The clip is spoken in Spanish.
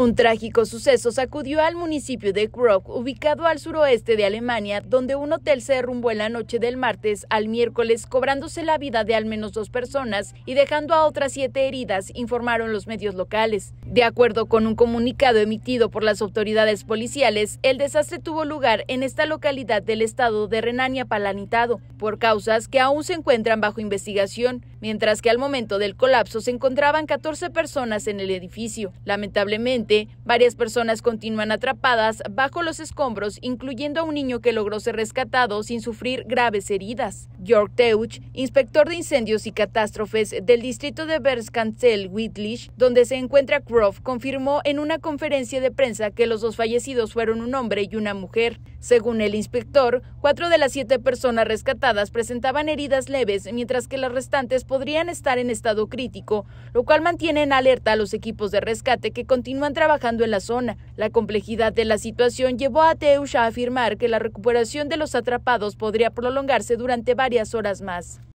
Un trágico suceso sacudió al municipio de Krog, ubicado al suroeste de Alemania, donde un hotel se derrumbó en la noche del martes al miércoles, cobrándose la vida de al menos dos personas y dejando a otras siete heridas, informaron los medios locales. De acuerdo con un comunicado emitido por las autoridades policiales, el desastre tuvo lugar en esta localidad del estado de Renania-Palanitado, por causas que aún se encuentran bajo investigación, mientras que al momento del colapso se encontraban 14 personas en el edificio. Lamentablemente, varias personas continúan atrapadas bajo los escombros, incluyendo a un niño que logró ser rescatado sin sufrir graves heridas. York Teuch, inspector de incendios y catástrofes del distrito de Berskansel wittlich donde se encuentra Croft, confirmó en una conferencia de prensa que los dos fallecidos fueron un hombre y una mujer. Según el inspector, cuatro de las siete personas rescatadas presentaban heridas leves, mientras que las restantes podrían estar en estado crítico, lo cual mantiene en alerta a los equipos de rescate que continúan trabajando en la zona. La complejidad de la situación llevó a Teuch a afirmar que la recuperación de los atrapados podría prolongarse durante varios varias horas más.